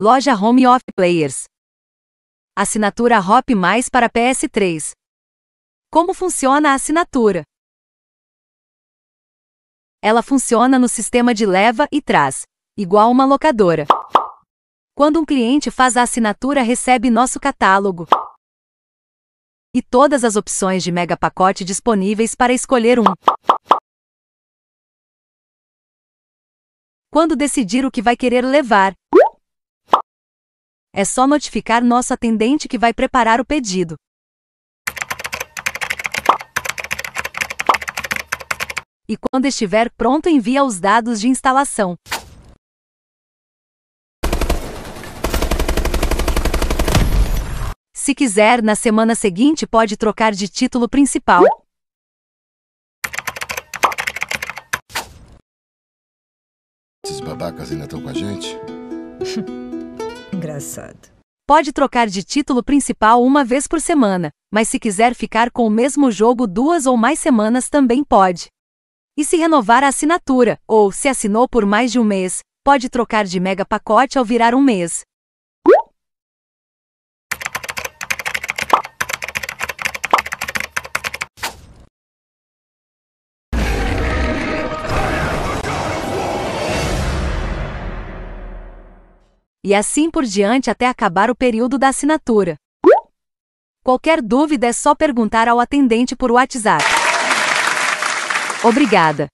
Loja Home of Players. Assinatura Hop Mais para PS3. Como funciona a assinatura? Ela funciona no sistema de leva e traz, igual uma locadora. Quando um cliente faz a assinatura, recebe nosso catálogo e todas as opções de mega pacote disponíveis para escolher um. Quando decidir o que vai querer levar, é só notificar nosso atendente que vai preparar o pedido. E quando estiver pronto, envia os dados de instalação. Se quiser, na semana seguinte pode trocar de título principal. Esses babacas ainda estão com a gente? engraçado. Pode trocar de título principal uma vez por semana, mas se quiser ficar com o mesmo jogo duas ou mais semanas também pode. E se renovar a assinatura, ou se assinou por mais de um mês, pode trocar de mega pacote ao virar um mês. e assim por diante até acabar o período da assinatura. Qualquer dúvida é só perguntar ao atendente por WhatsApp. Obrigada.